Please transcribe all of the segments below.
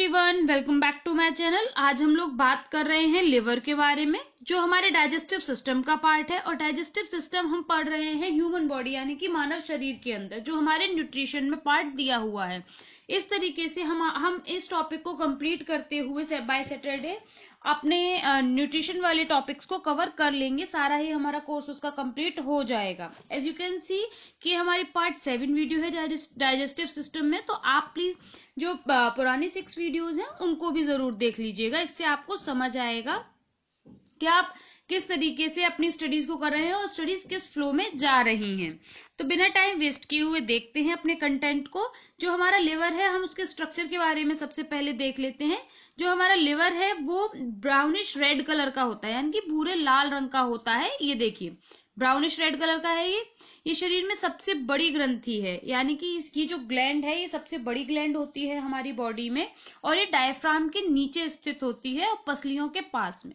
everyone welcome back to my channel आज हम लोग बात कर रहे हैं लिवर के बारे में जो हमारे डाइजेस्टिव सिस्टम का पार्ट है और डाइजेस्टिव सिस्टम हम पढ़ रहे हैं ह्यूमन बॉडी यानी कि मानव शरीर के अंदर जो हमारे न्यूट्रिशन में पार्ट दिया हुआ है इस तरीके से हम हम इस टॉपिक को कंप्लीट करते हुए बाय सैटरडे अपने न्यूट्रिशन वाले टॉपिक्स को कवर कर लेंगे सारा ही हमारा कोर्स उसका कंप्लीट हो जाएगा एज यू कैन सी कि हमारी पार्ट सेवन वीडियो है डाइजेस्टिव सिस्टम में तो आप प्लीज जो पुरानी सिक्स वीडियोज हैं उनको भी जरूर देख लीजिएगा इससे आपको समझ आएगा कि आप किस तरीके से अपनी स्टडीज को कर रहे हैं और स्टडीज किस फ्लो में जा रही हैं तो बिना टाइम वेस्ट किए हुए देखते हैं अपने कंटेंट को जो हमारा लिवर है हम उसके स्ट्रक्चर के बारे में सबसे पहले देख लेते हैं जो हमारा लिवर है वो ब्राउनिश रेड कलर का होता है यानी कि भूरे लाल रंग का होता है ये देखिए ब्राउनिश रेड कलर का है ये ये शरीर में सबसे बड़ी ग्रंथि है यानी कि इसकी जो ग्लैंड है ये सबसे बड़ी ग्लैंड होती है हमारी बॉडी में और ये डायफ्राम के नीचे स्थित होती है और पसलियों के पास में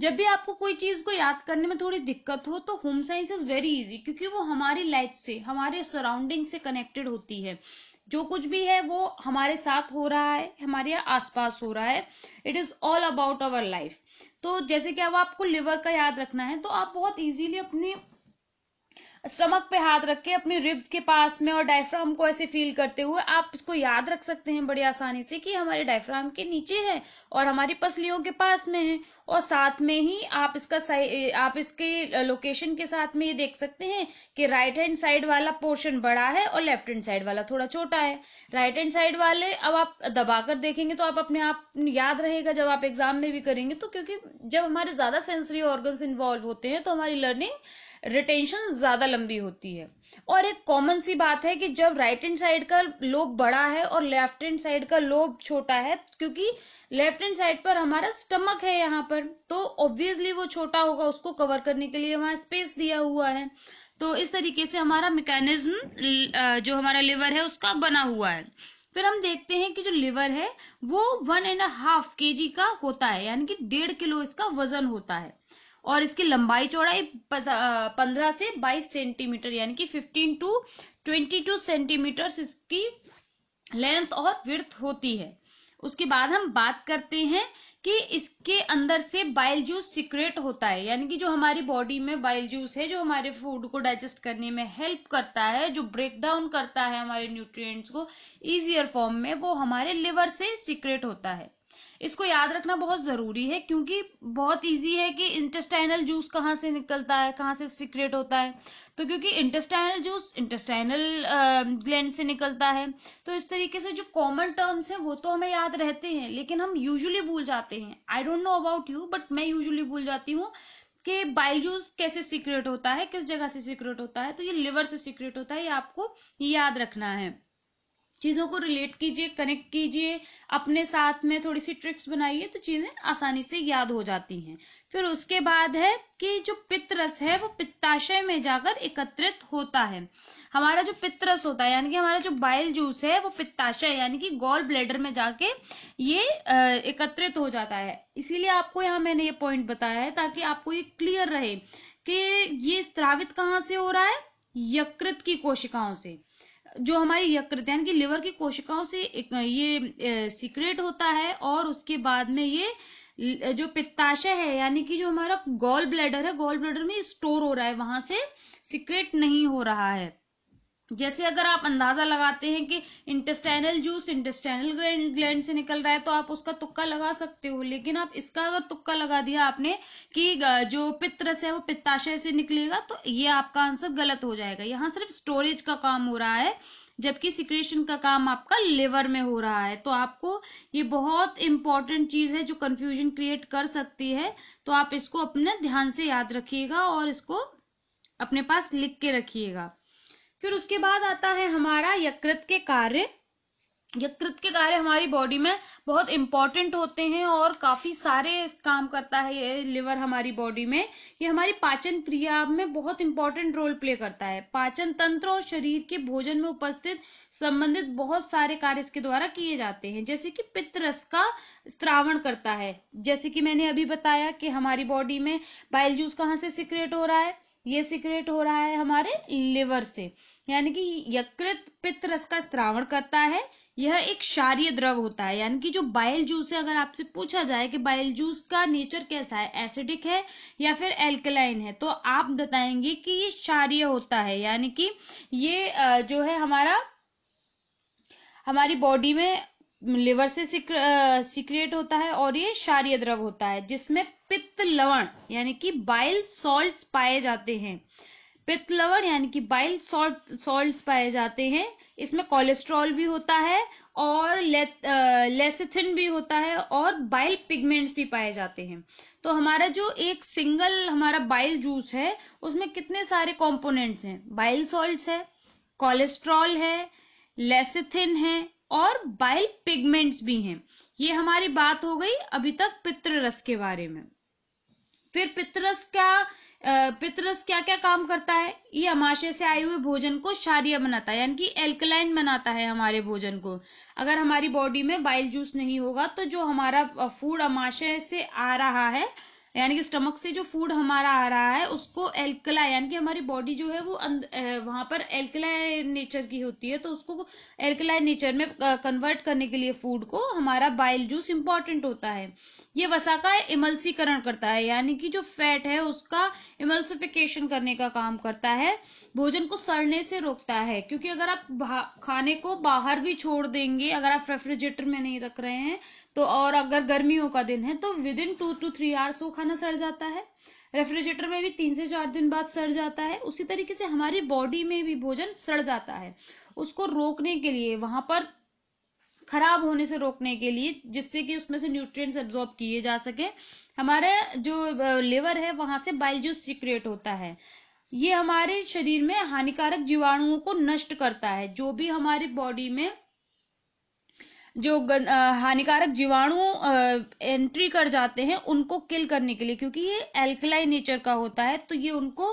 जब भी आपको कोई चीज को याद करने में थोड़ी दिक्कत हो तो home science is very easy क्योंकि वो हमारी लाइफ से हमारे सराउंडिंग से कनेक्टेड होती है जो कुछ भी है वो हमारे साथ हो रहा है हमारे आसपास हो रहा है it is all about our life तो जैसे कि अब आपको लिवर का याद रखना है तो आप बहुत इजीली अपनी स्टमक पे हाथ रख के अपनी रिब्स के पास में और डायफ्राम को ऐसे फील करते हुए आप इसको याद रख सकते हैं बड़ी आसानी से कि हमारे डायफ्राम के नीचे है और हमारी पसलियों के पास में है और साथ में ही आप इसका आप इसके लोकेशन के साथ में ये देख सकते हैं कि राइट हैंड साइड वाला पोर्शन बड़ा है और लेफ्ट हैंड साइड वाला थोड़ा छोटा है राइट हैंड साइड वाले अब आप दबाकर देखेंगे तो आप अपने आप याद रहेगा जब आप एग्जाम में भी करेंगे तो क्योंकि जब हमारे ज्यादा सेंसरी ऑर्गन्स इन्वॉल्व होते हैं तो हमारी लर्निंग रिटेंशन ज्यादा लंबी होती है और एक कॉमन सी बात है कि जब राइट हैंड साइड का लोब बड़ा है और लेफ्ट हैंड साइड का लोब छोटा है क्योंकि लेफ्ट हैंड साइड पर हमारा स्टमक है यहाँ पर तो ऑब्वियसली वो छोटा होगा उसको कवर करने के लिए वहां स्पेस दिया हुआ है तो इस तरीके से हमारा मैकेनिज्म जो हमारा लिवर है उसका बना हुआ है फिर हम देखते हैं कि जो लिवर है वो वन एंड हाफ के जी का होता है यानी कि डेढ़ किलो इसका वजन होता है और इसकी लंबाई चौड़ाई पंद्रह से बाईस सेंटीमीटर यानी कि fifteen to twenty two centimetre इसकी लेंथ और विर्थ होती है उसके बाद हम बात करते हैं कि इसके अंदर से बाइल जूस सीक्रेट होता है यानी कि जो हमारी बॉडी में बाइल जूस है जो हमारे फूड को डाइजेस्ट करने में हेल्प करता है जो ब्रेक डाउन करता है हमारे न्यूट्रिएंट्स को इजियर फॉर्म में वो हमारे लिवर से सीक्रेट होता है इसको याद रखना बहुत ज़रूरी है क्योंकि बहुत ईजी है कि इंटेस्टाइनल जूस कहाँ से निकलता है कहाँ से सीक्रेट होता है तो क्योंकि इंटेस्टाइनल जूस इंटेस्टाइनल ग्लैंड से निकलता है तो इस तरीके से जो कॉमन टर्म्स हैं वो तो हमें याद रहते हैं लेकिन हम यूजुअली भूल जाते हैं I don't know about you but मैं यूजुअली भूल जाती हूँ कि बाइल जूस कैसे सीक्रेट होता है किस जगह से सीक्रेट होता है तो ये लिवर से सीक्रेट होता है ये आपको याद रखना है चीज़ों को रिलेट कीजिए कनेक्ट कीजिए अपने साथ में थोड़ी सी ट्रिक्स बनाइए तो चीज़ें आसानी से याद हो जाती हैं फिर उसके बाद है कि जो पितरस है वो पित्ताशय में जाकर एकत्रित होता है हमारा जो पितरस होता है यानी कि हमारा जो बाइल जूस है वो पित्ताशय यानी कि गॉल ब्लेडर में जाके ये एकत्रित हो जाता है इसीलिए आपको यहाँ मैंने ये पॉइंट बताया है ताकि आपको ये क्लियर रहे कि ये स्त्रावित कहाँ से हो रहा है यकृत की कोशिकाओं से जो हमारी यकृत यानी कि लिवर की कोशिकाओं से ये सीक्रेट होता है और उसके बाद में ये जो पित्ताशय है यानी कि जो हमारा गोल ब्लैडर है गोल ब्लैडर में स्टोर हो रहा है वहां से सीक्रेट नहीं हो रहा है जैसे अगर आप अंदाजा लगाते हैं कि इंटेस्टाइनल जूस इंटेस्टाइनल ग्लैंड से निकल रहा है तो आप उसका तुक्का लगा सकते हो लेकिन आप इसका अगर तुक्का लगा दिया आपने कि जो पित्रस है वो पित्ताशय से निकलेगा तो ये आपका आंसर गलत हो जाएगा यहाँ सिर्फ स्टोरेज का काम हो रहा है जबकि सिक्रेशन का काम आपका लिवर में हो रहा है तो आपको ये बहुत इंपॉर्टेंट चीज है जो कंफ्यूजन क्रिएट कर सकती है तो आप इसको अपने ध्यान से याद रखिएगा और इसको अपने पास लिख के रखिएगा फिर उसके बाद आता है हमारा यकृत के कार्य यकृत के कार्य हमारी बॉडी में बहुत इंपॉर्टेंट होते हैं और काफी सारे काम करता है ये लिवर हमारी बॉडी में ये हमारी पाचन क्रिया में बहुत इंपॉर्टेंट रोल प्ले करता है पाचन तंत्र और शरीर के भोजन में उपस्थित संबंधित बहुत सारे कार्य इसके द्वारा किए जाते हैं जैसे कि पितरस का श्रावण करता है जैसे कि मैंने अभी बताया कि हमारी बॉडी में बाइल जूस कहाँ से सिक्रेट हो रहा है ये सिक्रेट हो रहा है हमारे लिवर से यानी कि यकृत पित्त रस का स्त्रावण करता है यह एक क्षारीय द्रव होता है यानी कि जो बाइल जूस है अगर आपसे पूछा जाए कि बाइल जूस का नेचर कैसा है एसिडिक है या फिर एल्कलाइन है तो आप बताएंगे कि ये क्षारीय होता है यानी कि ये जो है हमारा हमारी बॉडी में लिवर से सीक्रेट होता है और ये क्षारिय द्रव होता है जिसमें पित्त लवण यानी कि बाइल सॉल्ट्स पाए जाते हैं पित्त लवण यानी कि बाइल सॉल्ट सॉल्ट्स पाए जाते हैं इसमें कोलेस्ट्रॉल भी होता है और ले, लेसिथिन भी होता है और बाइल पिगमेंट्स भी पाए जाते हैं तो हमारा जो एक सिंगल हमारा बाइल जूस है उसमें कितने सारे कॉम्पोनेंट्स हैं बाइल सॉल्ट है कोलेस्ट्रॉल है लेसिथिन है और बाइल पिगमेंट्स भी हैं ये हमारी बात हो गई अभी तक पितृरस के बारे में फिर पितरस क्या पितरस क्या क्या काम करता है ये अमाशय से आए हुए भोजन को क्षारिय बनाता है यानी कि एल्कलाइन बनाता है हमारे भोजन को अगर हमारी बॉडी में बाइल जूस नहीं होगा तो जो हमारा फूड अमाशय से आ रहा है यानी कि स्टमक से जो फूड हमारा आ रहा है उसको एल्कला यानी कि हमारी बॉडी जो है वो वहां पर एल्कला नेचर की होती है तो उसको एल्कला नेचर में कन्वर्ट करने के लिए फूड को हमारा बाइल जूस इंपॉर्टेंट होता है ये वसा का इमल्सीकरण करता है यानी कि जो फैट है उसका इमल्सिफिकेशन करने का काम करता है भोजन को सड़ने से रोकता है क्योंकि अगर आप खाने को बाहर भी छोड़ देंगे अगर आप रेफ्रिजरेटर में नहीं रख रहे हैं तो और अगर गर्मियों का दिन है तो within two to three hours वो खाना सड़ जाता है रेफ्रिजरेटर में भी तीन से चार दिन बाद सड़ जाता है उसी तरीके से हमारी बॉडी में भी भोजन सड़ जाता है उसको रोकने के लिए वहां पर खराब होने से रोकने के लिए जिससे कि उसमें से न्यूट्रिएंट्स एब्जॉर्ब किए जा सके हमारे जो लिवर है वहां से बाइल जूस सिक्रिएट होता है ये हमारे शरीर में हानिकारक जीवाणुओं को नष्ट करता है जो भी हमारी बॉडी में जो हानिकारक जीवाणु एंट्री कर जाते हैं उनको किल करने के लिए क्योंकि ये एल्कलाइन नेचर का होता है तो ये उनको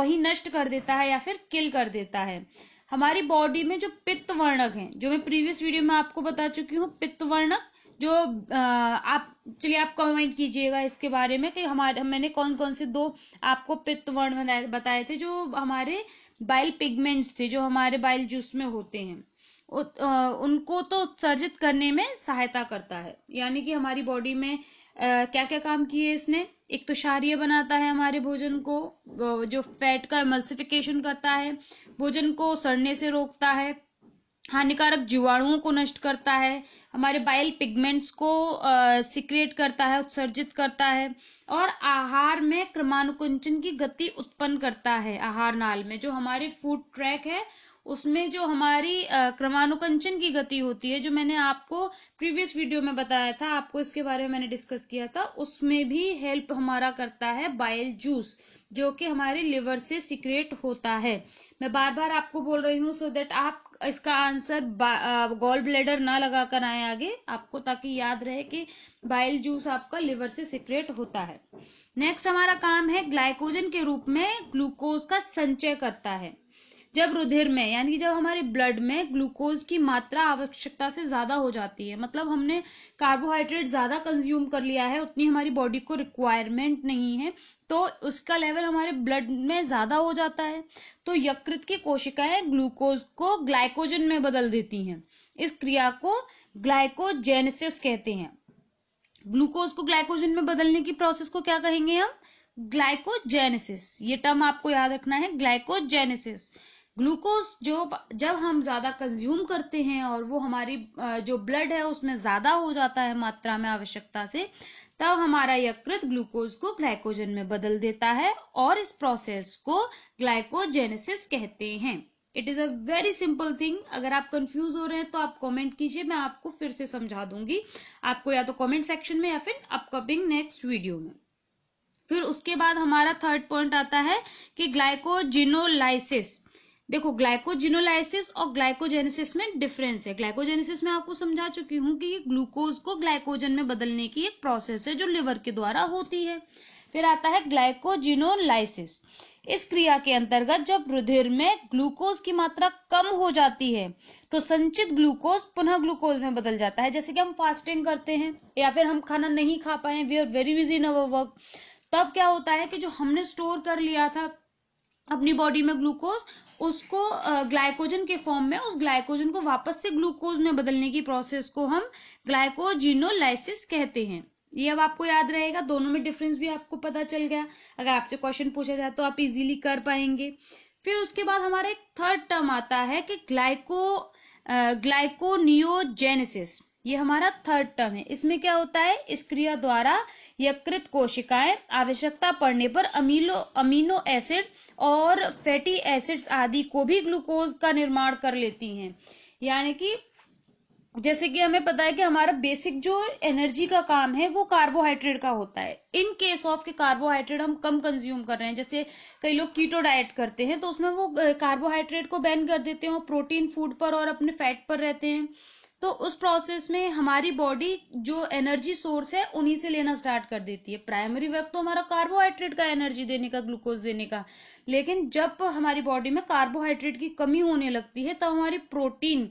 वही नष्ट कर देता है या फिर किल कर देता है हमारी बॉडी में जो पित्त वर्णक है जो मैं प्रीवियस वीडियो में आपको बता चुकी हूँ पित्त वर्णक जो आप चलिए आप कमेंट कीजिएगा इसके बारे में कि हमारे मैंने कौन कौन से दो आपको पित्त वर्ण बताए थे जो हमारे बाइल पिगमेंट्स थे जो हमारे बाइल जूस में होते हैं उनको तो उत्सर्जित करने में सहायता करता है यानी कि हमारी बॉडी में क्या क्या काम किए इसने एक तो क्षारिय बनाता है हमारे भोजन को जो फैट का एमल्सिफिकेशन करता है भोजन को सड़ने से रोकता है हानिकारक जीवाणुओं को नष्ट करता है हमारे बाइल पिगमेंट्स को सिक्रिएट करता है उत्सर्जित करता है और आहार में क्रमानुकुंचन की गति उत्पन्न करता है आहार नाल में जो हमारे फूड ट्रैक है उसमें जो हमारी क्रमानुकंचन की गति होती है जो मैंने आपको प्रीवियस वीडियो में बताया था आपको इसके बारे में मैंने डिस्कस किया था उसमें भी हेल्प हमारा करता है बाइल जूस जो कि हमारे लिवर से सिक्रेट होता है मैं बार बार आपको बोल रही हूँ सो देट आप इसका आंसर गोल ब्लेडर ना लगा कर आए आगे आपको ताकि याद रहे कि बाइल जूस आपका लिवर से सिक्रेट होता है नेक्स्ट हमारा काम है ग्लाइकोजन के रूप में ग्लूकोज का संचय करता है जब रुधिर में यानी कि जब हमारे ब्लड में ग्लूकोज की मात्रा आवश्यकता से ज्यादा हो जाती है मतलब हमने कार्बोहाइड्रेट ज्यादा कंज्यूम कर लिया है उतनी हमारी बॉडी को रिक्वायरमेंट नहीं है तो उसका लेवल हमारे ब्लड में ज्यादा हो जाता है तो यकृत की कोशिकाएं ग्लूकोज को ग्लाइकोजन में बदल देती हैं इस क्रिया को ग्लाइकोजेनेसिस कहते हैं ग्लूकोज को ग्लाइकोजन में बदलने की प्रोसेस को क्या कहेंगे हम ग्लाइकोजेनेसिस ये टर्म आपको याद रखना है ग्लाइकोजेनेसिस ग्लूकोज जो जब हम ज़्यादा कंज्यूम करते हैं और वो हमारी जो ब्लड है उसमें ज़्यादा हो जाता है मात्रा में आवश्यकता से तब हमारा यकृत ग्लूकोज को ग्लाइकोजन में बदल देता है और इस प्रोसेस को ग्लाइकोजेनेसिस कहते हैं it is a very simple thing अगर आप कंफ्यूज हो रहे हैं तो आप कमेंट कीजिए मैं आपको फिर से समझा दूंगी आपको या तो कमेंट सेक्शन में या फिर अपकमिंग नेक्स्ट वीडियो में फिर उसके बाद हमारा थर्ड पॉइंट आता है कि ग्लाइकोजिनोलाइसिस देखो ग्लाइकोजिनोलाइसिस और ग्लाइकोजेनेसिस में डिफरेंस है ग्लाइकोजेनेसिस में आपको समझा चुकी हूँ कि ग्लूकोज को ग्लाइकोजन में बदलने की एक प्रोसेस है जो लिवर के द्वारा होती है फिर आता है ग्लाइकोजिनोलाइसिस इस क्रिया के अंतर्गत जब रुधिर में ग्लूकोज की मात्रा कम हो जाती है तो संचित ग्लूकोज पुनः ग्लूकोज में बदल जाता है जैसे कि हम फास्टिंग करते हैं या फिर हम खाना नहीं खा पाए we are very busy in our work तब क्या होता है कि जो हमने स्टोर कर लिया था अपनी बॉडी में ग्लूकोज उसको ग्लाइकोजन के फॉर्म में उस ग्लाइकोजन को वापस से ग्लूकोज में बदलने की प्रोसेस को हम ग्लाइकोजिनोलाइसिस कहते हैं ये अब आपको याद रहेगा दोनों में डिफरेंस भी आपको पता चल गया अगर आपसे क्वेश्चन पूछा जाए तो आप इजीली कर पाएंगे फिर उसके बाद हमारा एक थर्ड टर्म आता है कि ग्लाइको ग्लाइकोनियोजेनेसिस ये हमारा थर्ड टर्म है इसमें क्या होता है इस क्रिया द्वारा यकृत कोशिकाएं आवश्यकता पड़ने पर अमीलो अमीनो एसिड और फैटी एसिड्स आदि को भी ग्लूकोज का निर्माण कर लेती हैं यानी कि जैसे कि हमें पता है कि हमारा बेसिक जो एनर्जी का काम है वो कार्बोहाइड्रेट का होता है इन केस ऑफ के कार्बोहाइड्रेट हम कम कंज्यूम कर रहे हैं जैसे कई लोग कीटो डाइट करते हैं तो उसमें वो कार्बोहाइड्रेट को बैन कर देते हैं और प्रोटीन फूड पर और अपने फैट पर रहते हैं तो उस प्रोसेस में हमारी बॉडी जो एनर्जी सोर्स है उन्हीं से लेना स्टार्ट कर देती है प्राइमरी वेब तो हमारा कार्बोहाइड्रेट का एनर्जी देने का ग्लूकोज देने का लेकिन जब हमारी बॉडी में कार्बोहाइड्रेट की कमी होने लगती है तब तो हमारी प्रोटीन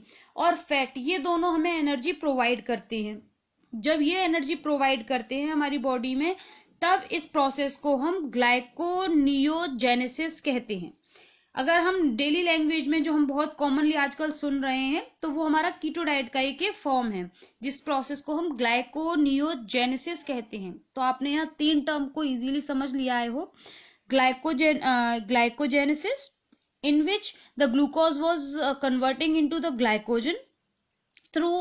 और फैट ये दोनों हमें एनर्जी प्रोवाइड करते हैं जब ये एनर्जी प्रोवाइड करते हैं हमारी बॉडी में तब इस प्रोसेस को हम ग्लाइकोनियोजेनेसिस कहते हैं अगर हम डेली लैंग्वेज में जो हम बहुत कॉमनली आजकल सुन रहे हैं तो वो हमारा कीटो डाइट का एक फॉर्म है जिस प्रोसेस को हम ग्लाइकोनियोजेनेसिस कहते हैं तो आपने यहाँ तीन टर्म को इजीली समझ लिया है हो glycogen glycogenesis in which the glucose was converting in the glycogen through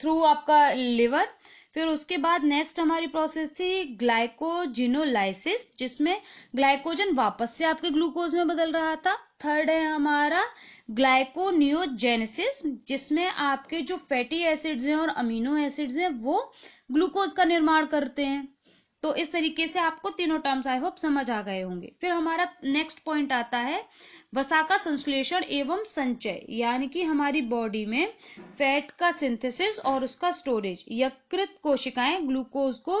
through आपका लिवर फिर उसके बाद नेक्स्ट हमारी प्रोसेस थी ग्लाइकोजिनोलाइसिस जिसमें ग्लाइकोजन वापस से आपके ग्लूकोज में बदल रहा था थर्ड है हमारा ग्लाइकोनियोजेनेसिस जिसमें आपके जो फैटी एसिड्स हैं और अमीनो एसिड्स हैं वो ग्लूकोज का निर्माण करते हैं तो इस तरीके से आपको तीनों टर्म्स आई होप समझ आ गए होंगे फिर हमारा नेक्स्ट पॉइंट आता है वसा का संश्लेषण एवं संचय यानी कि हमारी बॉडी में फैट का सिंथेसिस और उसका स्टोरेज यकृत कोशिकाएं ग्लूकोज को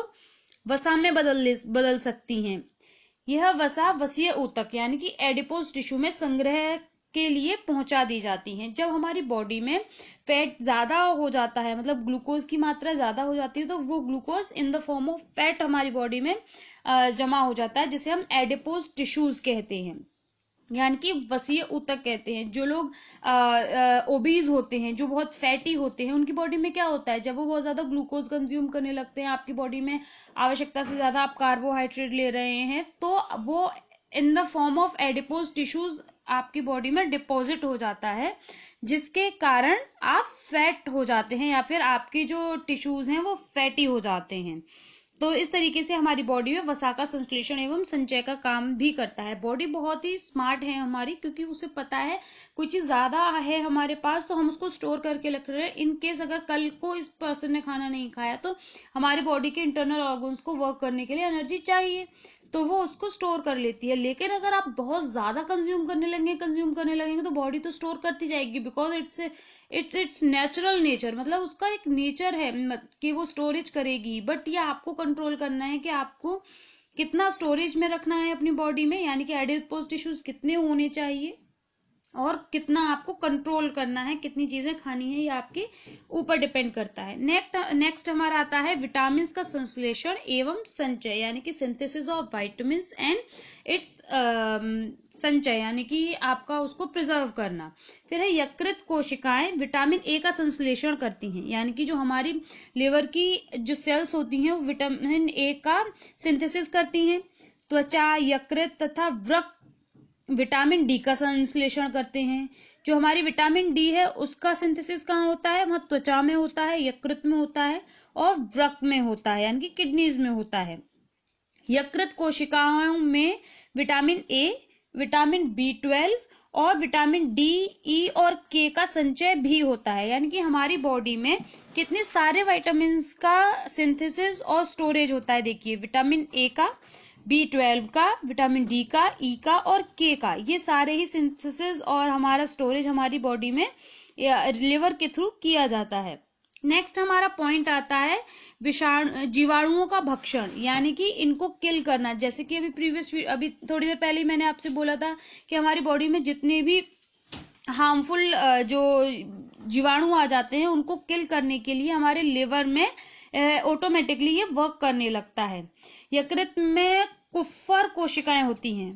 वसा में बदल बदल सकती हैं यह वसा वसीय ऊतक यानी कि एडिपोज टिश्यू में संग्रह के लिए पहुंचा दी जाती हैं जब हमारी बॉडी में फैट ज़्यादा हो जाता है मतलब ग्लूकोज की मात्रा ज़्यादा हो जाती है तो वो glucose in the form of fat हमारी बॉडी में जमा हो जाता है जिसे हम एडिपोज टिश्यूज कहते हैं यानी कि वसीय उतक कहते हैं जो लोग ओबीज होते हैं जो बहुत फैटी होते हैं उनकी बॉडी में क्या होता है जब वो बहुत ज़्यादा ग्लूकोज कंज्यूम करने लगते हैं आपकी बॉडी में आवश्यकता से ज़्यादा आप कार्बोहाइड्रेट ले रहे हैं तो वो in the form of adipose tissues आपकी बॉडी में डिपॉजिट हो जाता है जिसके कारण आप फैट हो जाते हैं या फिर आपके जो टिश्यूज हैं वो फैटी हो जाते हैं तो इस तरीके से हमारी बॉडी में वसा का संश्लेषण एवं संचय का काम भी करता है बॉडी बहुत ही स्मार्ट है हमारी क्योंकि उसे पता है कुछ ज्यादा है हमारे पास तो हम उसको स्टोर करके रख रहे हैं इन केस अगर कल को इस पर्सन ने खाना नहीं खाया तो हमारे बॉडी के इंटरनल ऑर्गन्स को वर्क करने के लिए एनर्जी चाहिए तो वो उसको स्टोर कर लेती है लेकिन अगर आप बहुत ज्यादा कंज्यूम करने लगेंगे कंज्यूम करने लगेंगे तो बॉडी तो स्टोर करती जाएगी because it's it's it's natural nature मतलब उसका एक नेचर है कि वो स्टोरेज करेगी बट ये आपको कंट्रोल करना है कि आपको कितना स्टोरेज में रखना है अपनी बॉडी में यानी कि एडिपोज टिश्यूज कितने होने चाहिए और कितना आपको कंट्रोल करना है कितनी चीजें खानी है ये आपके ऊपर डिपेंड करता है नेक्स्ट नेक्स्ट हमारा आता है विटामिन का संश्लेषण एवं संचय यानी कि synthesis of vitamin and its संचय यानी कि आपका उसको प्रिजर्व करना फिर है यकृत कोशिकाएं विटामिन ए का संश्लेषण करती हैं यानी कि जो हमारी लिवर की जो सेल्स होती हैं वो विटामिन ए का सिंथेसिस करती हैं त्वचा यकृत तथा वृक्क विटामिन डी का संश्लेषण करते हैं जो हमारी विटामिन डी है उसका सिंथेसिस कहाँ होता है वहाँ त्वचा में होता है यकृत में होता है और व्रक में होता है यानी कि किडनीज में होता है यकृत कोशिकाओं में vitamin A vitamin B twelve और विटामिन डी ई e और के का संचय भी होता है यानी कि हमारी बॉडी में कितने सारे विटामिन का सिंथेसिस और स्टोरेज होता है देखिए विटामिन ए का बी ट्वेल्व का विटामिन डी का ई e का और के का ये सारे ही सिंथेसिस और हमारा स्टोरेज हमारी बॉडी में लिवर के थ्रू किया जाता है नेक्स्ट हमारा पॉइंट आता है विषाणु जीवाणुओं का भक्षण यानी कि इनको किल करना जैसे कि अभी प्रीवियस अभी थोड़ी देर पहले मैंने आपसे बोला था कि हमारी बॉडी में जितने भी हार्मफुल जो जीवाणु आ जाते हैं उनको किल करने के लिए हमारे लिवर में ऑटोमेटिकली ये वर्क करने लगता है यकृत में कुफर कोशिकाएं होती हैं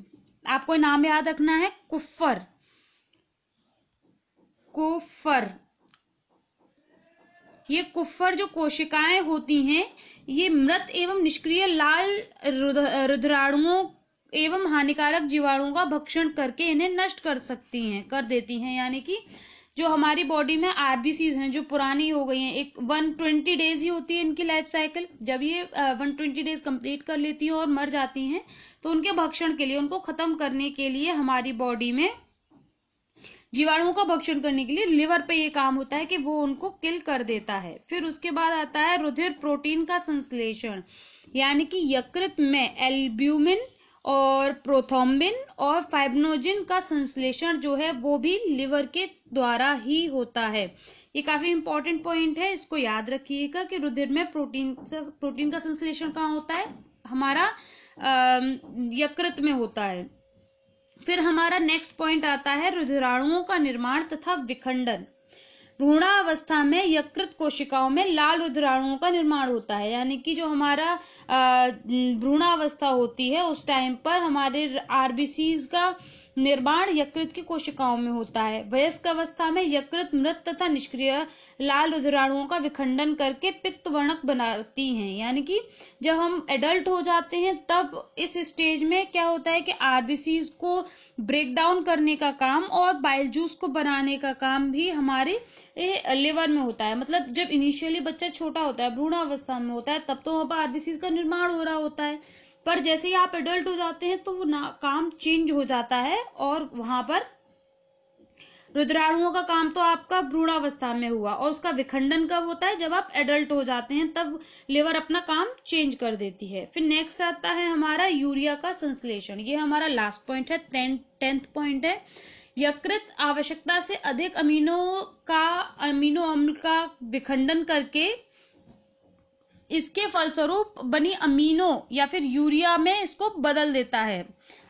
आपको नाम याद रखना है कुफर कुफर ये कुफर जो कोशिकाएं होती हैं ये मृत एवं निष्क्रिय लाल रुद्राणुओं एवं हानिकारक जीवाणुओं का भक्षण करके इन्हें नष्ट कर सकती हैं कर देती हैं यानी कि जो हमारी बॉडी में आरबीसीज हैं जो पुरानी हो गई हैं एक 120 डेज ही होती है इनकी लाइफ साइकिल जब ये 120 डेज कंप्लीट कर लेती हैं और मर जाती हैं तो उनके भक्षण के लिए उनको खत्म करने के लिए हमारी बॉडी में जीवाणुओं का भक्षण करने के लिए लिवर पे ये काम होता है कि वो उनको किल कर देता है फिर उसके बाद आता है रुधिर प्रोटीन का संश्लेषण यानी कि यकृत में एल्ब्यूमिन और प्रोथोम्बिन और फाइब्रोजिन का संश्लेषण जो है वो भी लिवर के द्वारा ही होता है ये काफी इंपॉर्टेंट पॉइंट है इसको याद रखिएगा कि रुधिर में प्रोटीन प्रोटीन का संश्लेषण कहाँ होता है हमारा यकृत में होता है फिर हमारा नेक्स्ट पॉइंट आता है रुधिराणुओं का निर्माण तथा विखंडन भ्रूणावस्था में यकृत कोशिकाओं में लाल रुद्राणुओं का निर्माण होता है यानी कि जो हमारा भ्रूणावस्था होती है उस टाइम पर हमारे आरबीसी का निर्माण यकृत की कोशिकाओं में होता है वयस्क अवस्था में यकृत मृत तथा निष्क्रिय लाल रुधिराणुओं का विखंडन करके पित्त वर्णक बनाती हैं यानी कि जब हम एडल्ट हो जाते हैं तब इस स्टेज में क्या होता है कि आरबीसी को ब्रेक डाउन करने का काम और बाइल जूस को बनाने का काम भी हमारे लिवर में होता है मतलब जब इनिशियली बच्चा छोटा होता है अवस्था में होता है तब तो वहां पर आरबीसी का निर्माण हो रहा होता है पर जैसे ही आप एडल्ट हो जाते हैं तो वो ना काम चेंज हो जाता है और वहां पर रुद्राणुओं का काम तो आपका भ्रूणावस्था में हुआ और उसका विखंडन कब होता है जब आप एडल्ट हो जाते हैं तब लिवर अपना काम चेंज कर देती है फिर नेक्स्ट आता है हमारा यूरिया का संश्लेषण ये हमारा लास्ट पॉइंट है टेंथ पॉइंट है यकृत आवश्यकता से अधिक अमीनो का अमीनो अम्ल का विखंडन करके इसके फलस्वरूप बनी अमीनो या फिर यूरिया में इसको बदल देता है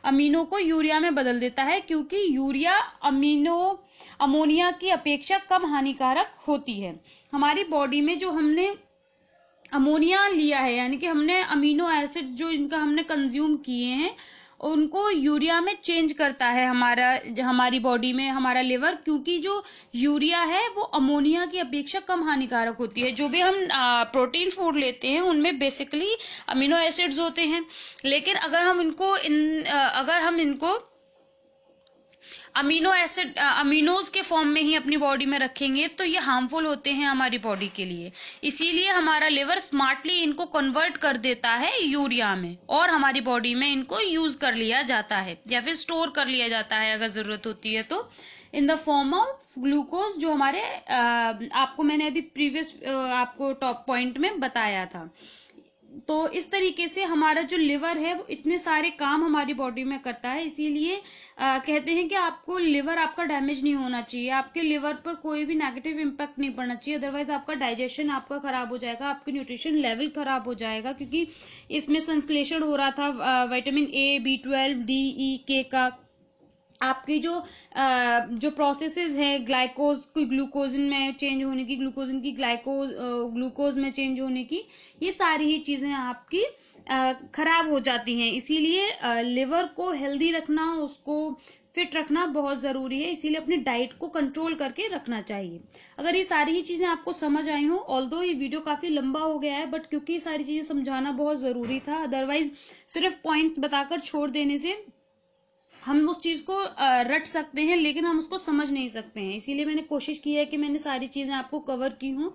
अमीनो को यूरिया में बदल देता है क्योंकि यूरिया अमीनो अमोनिया की अपेक्षा कम हानिकारक होती है हमारी बॉडी में जो हमने अमोनिया लिया है यानी कि हमने अमीनो एसिड जो इनका हमने कंज्यूम किए हैं उनको यूरिया में चेंज करता है हमारा हमारी बॉडी में हमारा लिवर क्योंकि जो यूरिया है वो अमोनिया की अपेक्षा कम हानिकारक होती है जो भी हम प्रोटीन फूड लेते हैं उनमें बेसिकली अमीनो एसिड्स होते हैं लेकिन अगर हम इनको इन अगर हम इनको अमीनो एसिड अमीनोज के फॉर्म में ही अपनी बॉडी में रखेंगे तो ये हार्मफुल होते हैं हमारी बॉडी के लिए इसीलिए हमारा लिवर स्मार्टली इनको कन्वर्ट कर देता है यूरिया में और हमारी बॉडी में इनको यूज कर लिया जाता है या फिर स्टोर कर लिया जाता है अगर जरूरत होती है तो in the form of glucose जो हमारे आपको मैंने अभी प्रीवियस आपको टॉप पॉइंट में बताया था तो इस तरीके से हमारा जो लिवर है वो इतने सारे काम हमारी बॉडी में करता है इसीलिए कहते हैं कि आपको लिवर आपका डैमेज नहीं होना चाहिए आपके लिवर पर कोई भी नेगेटिव इम्पैक्ट नहीं पड़ना चाहिए अदरवाइज आपका डाइजेशन आपका खराब हो जाएगा आपके न्यूट्रिशन लेवल खराब हो जाएगा क्योंकि इसमें संश्लेषण हो रहा था vitamin A B twelve D E K का आपकी जो आ, जो प्रोसेसेस हैं ग्लाइकोज की ग्लूकोजन में चेंज होने की ग्लूकोजन की ग्लाइकोज ग्लूकोज में चेंज होने की ये सारी ही चीज़ें आपकी खराब हो जाती हैं इसीलिए लिवर को हेल्दी रखना उसको फिट रखना बहुत ज़रूरी है इसीलिए अपने डाइट को कंट्रोल करके रखना चाहिए अगर ये सारी ही चीज़ें आपको समझ आई हो ऑल ये वीडियो काफ़ी लंबा हो गया है बट क्योंकि ये सारी चीज़ें समझाना बहुत ज़रूरी था अदरवाइज सिर्फ पॉइंट्स बताकर छोड़ देने से हम उस चीज़ को रट सकते हैं लेकिन हम उसको समझ नहीं सकते हैं इसीलिए मैंने कोशिश की है कि मैंने सारी चीज़ें आपको कवर की हूँ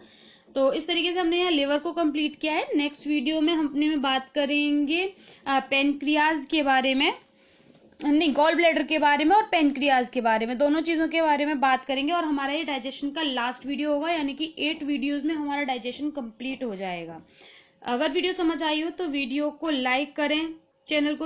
तो इस तरीके से हमने यहाँ लिवर को कंप्लीट किया है नेक्स्ट वीडियो में हम अपने में बात करेंगे पेनक्रियाज के बारे में नहीं गोल ब्लेडर के बारे में और पेनक्रियाज के बारे में दोनों चीज़ों के बारे में बात करेंगे और हमारा ये डाइजेशन का लास्ट वीडियो होगा यानी कि एट वीडियोज में हमारा डाइजेशन कंप्लीट हो जाएगा अगर वीडियो समझ आई हो तो वीडियो को लाइक करें चैनल को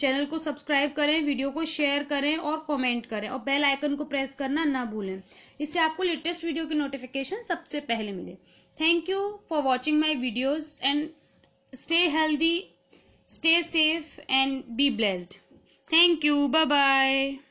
चैनल को सब्सक्राइब करें वीडियो को शेयर करें और कमेंट करें और बेल आइकन को प्रेस करना ना भूलें इससे आपको लेटेस्ट वीडियो की नोटिफिकेशन सबसे पहले मिले thank you for watching my videos and stay healthy stay safe and be blessed thank you bye bye